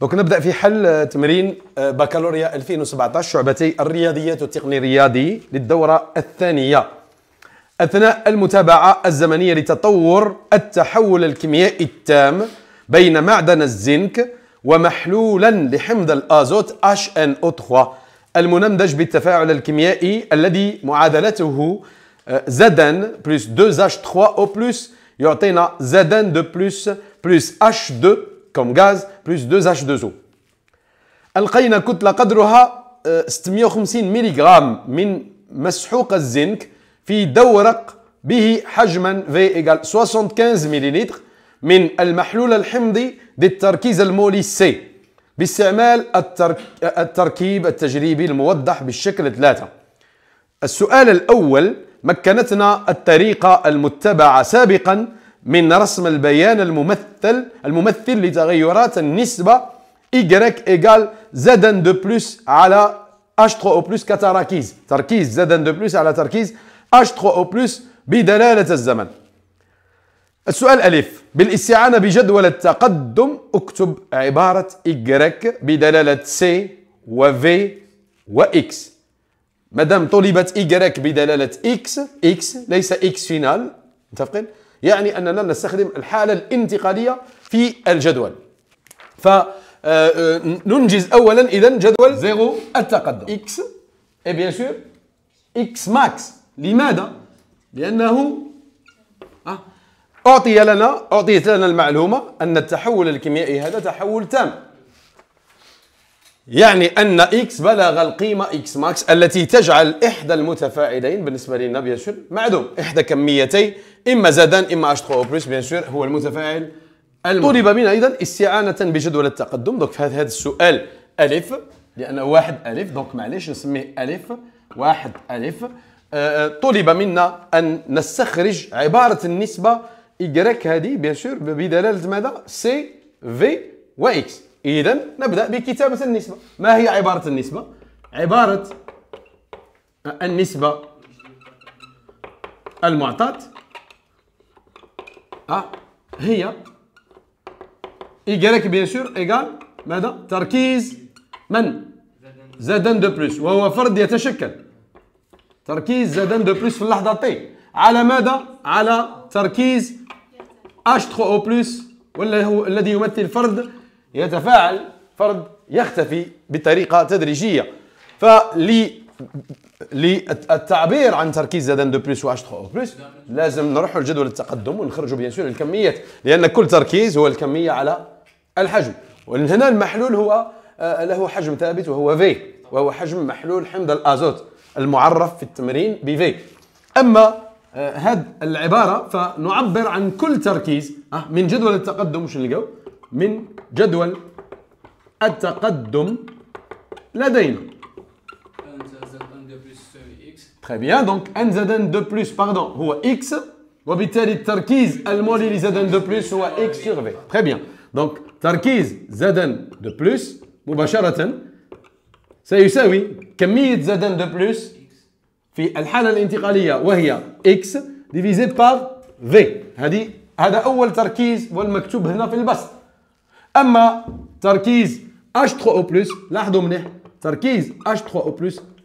دونك نبدا في حل آه، تمرين آه، بكالوريا 2017 شعبتي الرياضيات والتقني الرياضي للدوره الثانيه اثناء المتابعه الزمنيه لتطور التحول الكيميائي التام بين معدن الزنك ومحلولا لحمض الازوت HNO3 المنمدج بالتفاعل الكيميائي الذي معادلته زدن بلس 2H3O بلس يعطينا زدن دو بلس بلس H2 comme gaz plus 2H2O ألقينا كتلة قدرها 650 آه، ملغ من مسحوق الزنك في دورق به حجما V égale 75 ملل من المحلول الحمضي للتركيز المولي C باستعمال التركيب التجريبي الموضح بالشكل 3 السؤال الأول مكنتنا الطريقة المتبعة سابقا من رسم البيان الممثل الممثل لتغيرات النسبة y إيكال زد دو بلس على H3O بلس كتراكيز تركيز زد دو بلس على تركيز H3O بلس بدلالة الزمن السؤال ألف بالاستعانة بجدول التقدم اكتب عبارة Y بدلالة C و V و X مادام طلبت Y بدلالة X X ليس X فينال متفقين؟ يعني أننا نستخدم الحالة الانتقالية في الجدول فننجز آه، آه، أولا إذا جدول زيرو التقدم إكس إي بيان سور إكس ماكس لماذا؟ لأنه آه، أعطي لنا أعطيت لنا المعلومة أن التحول الكيميائي هذا تحول تام يعني أن إكس بلغ القيمة إكس ماكس التي تجعل إحدى المتفاعلين بالنسبة لنا سور معدوم إحدى كميتي اما زادان اما اش 3 او بلس بيان سور هو المتفاعل طلب منا ايضا استعانه بجدول التقدم دونك في هذا السؤال الف لانه واحد الف دونك معليش نسميه الف واحد الف آه، آه، طلب منا ان نستخرج عباره النسبه إيكغيك هذه بيان سور بدلاله ماذا سي في واكس اذا نبدا بكتابه النسبه ما هي عباره النسبه عباره النسبه المعطاه آه، هي y بيان سور ايغال ماذا تركيز من زدن دو بلوس وهو فرد يتشكل تركيز زدن دو بلوس في اللحظه تي على ماذا على تركيز H3O بلس الذي يمثل فرد يتفاعل فرد يختفي بطريقه تدريجيه فلي للتعبير عن تركيز زاد دو بلس واش اتش 3 او بلس لازم نروحوا لجدول التقدم ونخرجوا بيان سور الكميات لان كل تركيز هو الكميه على الحجم وهنا المحلول هو آه، له حجم ثابت وهو في وهو حجم محلول حمض الازوت المعرف في التمرين ب في اما آه، هذه العباره فنعبر عن كل تركيز آه، من جدول التقدم واش نلقاو من جدول التقدم لدينا Très bien, donc nZn de plus, pardon, ou x, ou habitelle et turquise, elle m'a dit de plus ou x sur v. Très bien. Donc, turquise Zn de plus, ou ça y est, oui, kami et de plus, fi alhan al-intekaliya, ou est x, divisé par v. C'est hada ou al turquise, ou écrit m'aktub hina le bas. Ama, turquise h3o plus, lahdumne, h3o plus,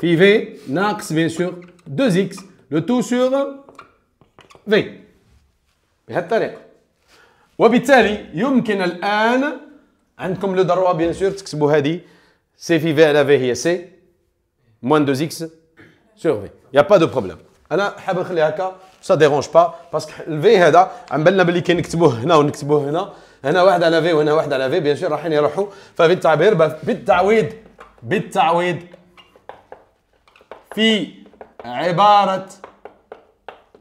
في V ناقص بيان سور 2x لو تو سور V بهذه الطريقة وبالتالي يمكن الآن عندكم لو دروا بيان سور تكتبوا هذه سي في في على في هي سي موان 2 اكس سور في يا با دو بروبليم انا حاب نخليها هكا سا ديرونج با باسكو الفي هذا عم بالنا باللي كي نكتبوه هنا ونكتبوه هنا هنا واحد على في وهنا واحد على في بيان سور رايحين يروحوا ففي التعبير بالتعويض بالتعويض في عبارة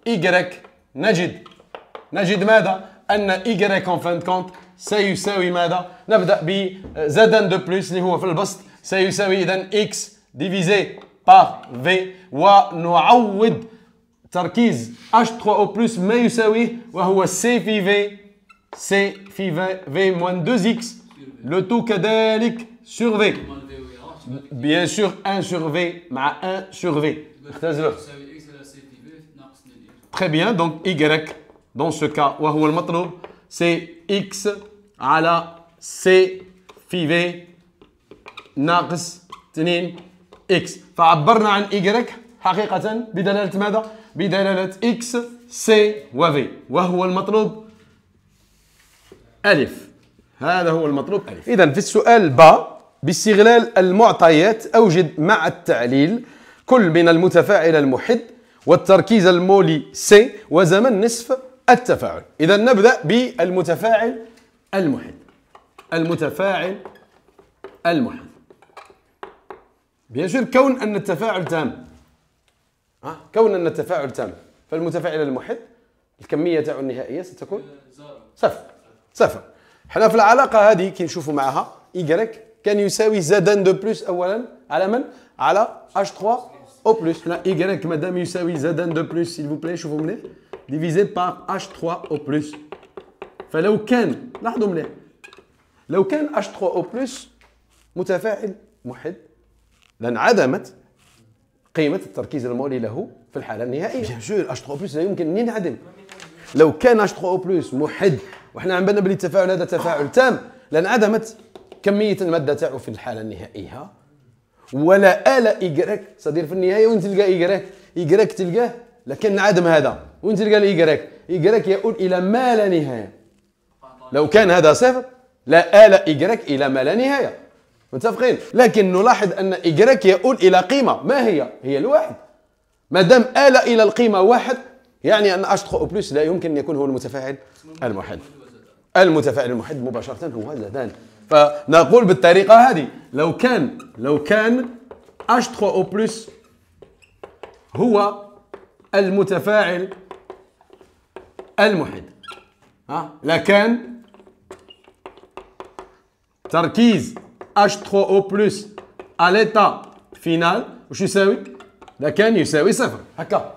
إيجريك نجد نجد ماذا؟ أن إيجريك أون فان كونت سيساوي ماذا؟ نبدأ بزادا دو بلوس اللي هو في البسط سيساوي إذا إكس ديفيزي بار في ونعوض تركيز h 3 أو بلس ما يساويه وهو سي في في سي في في موان 2 اكس لو تو كذلك سور في بيان سور 1 سور في مع 1 سور في اختزلوه Très bien, donc Y dans ce cas, وهو المطلوب c'est X على C في V ناقص 2 X فعبرنا عن Y حقيقة بدلالة ماذا؟ بدلالة X C و V وهو المطلوب ألف هذا هو المطلوب ألف إذا في السؤال ب باستغلال المعطيات أوجد مع التعليل كل من المتفاعل المحد والتركيز المولي سي وزمن نصف التفاعل إذا نبدأ بالمتفاعل المحد المتفاعل المحد بيان كون أن التفاعل تام ها كون أن التفاعل تام فالمتفاعل المحد الكمية تاعو النهائية ستكون صفر صفر حنا في العلاقة هذه كي نشوفوا معها إيكغيك كان يساوي ان دو بلس اولا على من؟ اش H3 او بلس هنا Y مادام يساوي ان دو بلس سيل فو بلاي شوفوا مليح ديفيزي بار اش 3 او بلس فلو كان لاحظوا مليح لو كان اش 3 او بلس متفاعل موحد لانعدمت قيمة التركيز المولي له في الحالة النهائية بيان سور H3 بلس لا يمكن أن ينعدم لو كان اش 3 او بلس موحد وحنا عم بالنا باللي التفاعل هذا تفاعل تام لانعدمت كميه الماده تاعو في الحاله النهائيه ولا ال ايكريك صدير في النهايه وين تلقى ايكريك ايكريك تلقاه لكن عدم هذا وين تلقى الايكريك ايكريك يؤول الى ما لا نهايه لو كان هذا صفر لا ال ايكريك الى ما لا نهايه متفقين لكن نلاحظ ان ايكريك يؤول الى قيمه ما هي هي الواحد ما دام ال الى القيمه واحد يعني ان اش او بلس لا يمكن ان يكون هو المتفاعل المحد المتفاعل المحد مباشره هو لدان فنقول بالطريقه هذه لو كان لو كان H3O بلس هو المتفاعل المحيط ها لكان تركيز H3O بلس على فينال وش يساوي؟ ده كان يساوي صفر هكا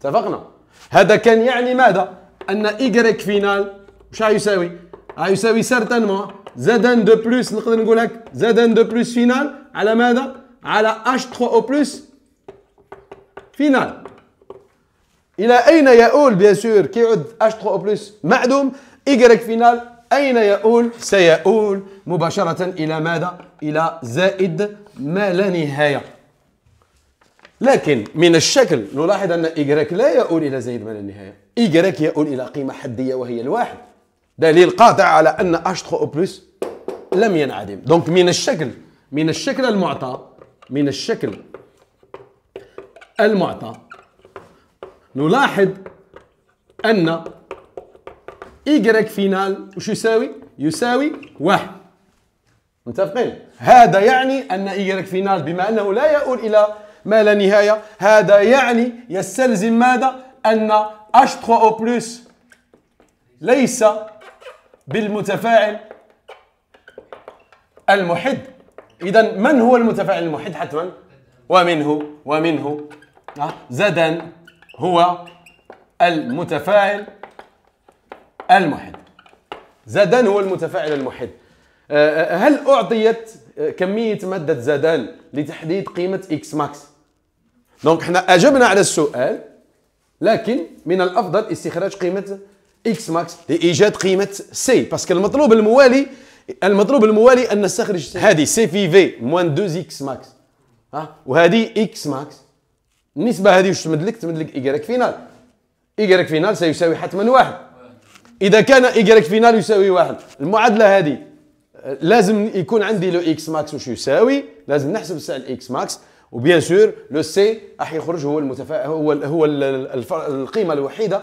اتفقنا هذا كان يعني ماذا؟ ان Y فينال وش يساوي؟ يساوي سيرتانمون ان دو بلس نقدر نقول هك ان دو بلس فينال على ماذا؟ اش 3 او بلس فينال إلى أين يؤول بيان سور كيعود اش 3 او بلس معدوم ايغريك فينال أين يؤول؟ سيؤول مباشرة إلى ماذا؟ إلى زائد ما لا نهاية لكن من الشكل نلاحظ أن ايغريك لا يؤول إلى زائد ما لا نهاية ايغريك يؤول إلى قيمة حدية وهي الواحد دليل قاطع على ان اش 3 او بلس لم ينعدم دونك من الشكل من الشكل المعطى من الشكل المعطى نلاحظ ان Y فينال وش يساوي؟ يساوي واحد متفقين؟ هذا يعني ان Y فينال بما انه لا يؤول الى ما لا نهايه هذا يعني يستلزم ماذا؟ ان H3O ليس بالمتفاعل المحد اذا من هو المتفاعل المحد حتما ومنه ومنه زدا هو المتفاعل المحد زدان هو المتفاعل المحد آه، آه، هل أعطيت آه، كمية مادة زدان لتحديد قيمة إكس ماكس؟ دونك حنا أجبنا على السؤال لكن من الأفضل استخراج قيمة اكس ماكس لايجاد قيمه سي باسكو المطلوب الموالي المطلوب الموالي ان نستخرج هذه سي في في موان 2 اكس ماكس ها وهذه اكس ماكس النسبه هذه واش تمد لك تمد لك ايكغيك فينال ايكغيك فينال سيساوي حتما واحد اذا كان ايكغيك فينال يساوي واحد المعادله هذه لازم يكون عندي لو اكس ماكس واش يساوي لازم نحسب سعر الاكس ماكس وبيان سور لو سي راح يخرج هو المتفا... هو هو القيمه الوحيده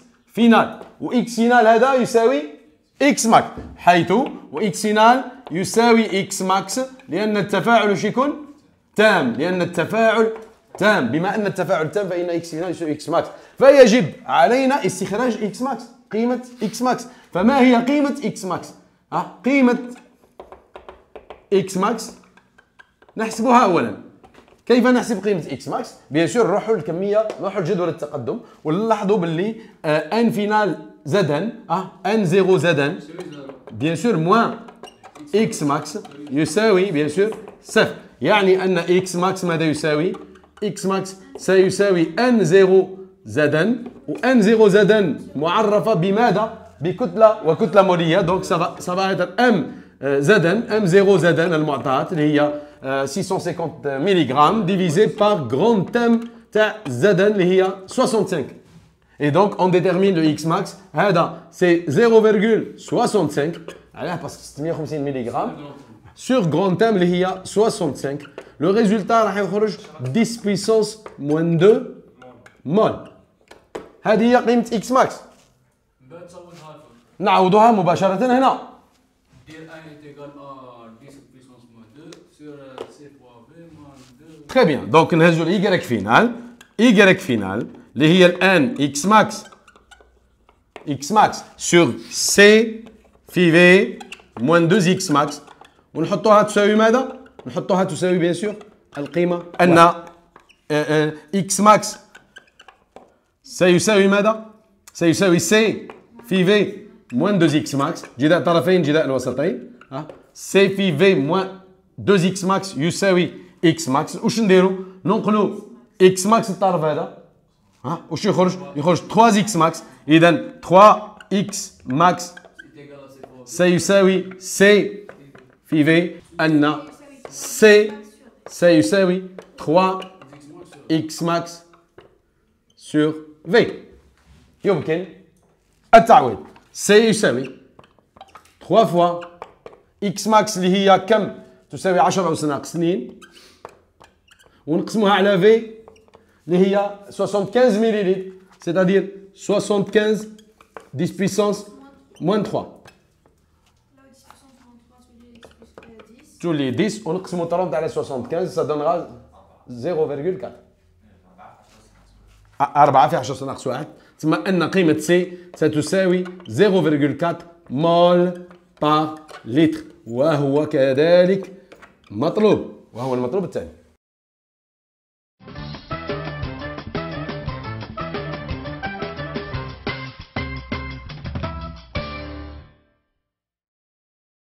فينال واكس فينال هذا يساوي اكس ماكس حيث واكس فينال يساوي اكس ماكس لان التفاعل واش يكون تام لان التفاعل تام بما ان التفاعل تام فان اكس فينال يساوي اكس ماكس فيجب علينا استخراج اكس ماكس قيمه اكس ماكس فما هي قيمه اكس ماكس ها قيمه اكس ماكس نحسبها اولا كيف نحسب قيمه اكس ماكس بيان سور نروحوا للكميه نروحوا لجدول التقدم ونلاحظوا باللي ان فينال ان اه ان زيرو ان بيان سور موان اكس ماكس يساوي بيان سور صفر يعني ان اكس ماكس ماذا يساوي اكس ماكس سيساوي ان زيرو زدن وان زيرو ان معرفه بماذا بكتله وكتله موليه دونك سافا سافا ام ان ام زيرو ان المعطيات اللي هي 650 euh, mg divisé par grand thème zadan qui 65. Et donc on détermine le x max. C'est 0,65 ah parce que c'est mg sur grand thème qui 65. Le résultat 10 puissance moins 2 mol. هذه x max. نعوضها مباشرة تري بيان دونك نهزو الايكغيك فينال ايكغيك فينال اللي هي الان اكس ماكس اكس ماكس سور سي في في موان دوز اكس ماكس ونحطوها تساوي ماذا؟ نحطوها تساوي بيان سور القيمه ان اكس ماكس سيساوي ماذا؟ سيساوي سي في في موان دوز اكس ماكس جداء طرفين جداء الوسطين سي في في موان دوز اكس ماكس يساوي x max uchun deru non qilu x max tarvada ha uchi xorish xorish 3 x max idan 3 x max sayusawi c fi v anna c sayusawi 3 x max sur v c'est التعويض سيساوي 3 fois, x max اللي هي كم تساوي 10 اس ناقص 2 ونقسموها على في اللي هي 75 ml c'est-à-dire 75 10 puissance moins 3 tous les 10 ونقسموا 30 على 75 ça donnera 0,4 4 في 10 ناقص 1 تسمى ان قيمه سي ستساوي 0,4 mol بار لتر وهو كذلك مطلوب وهو المطلوب الثاني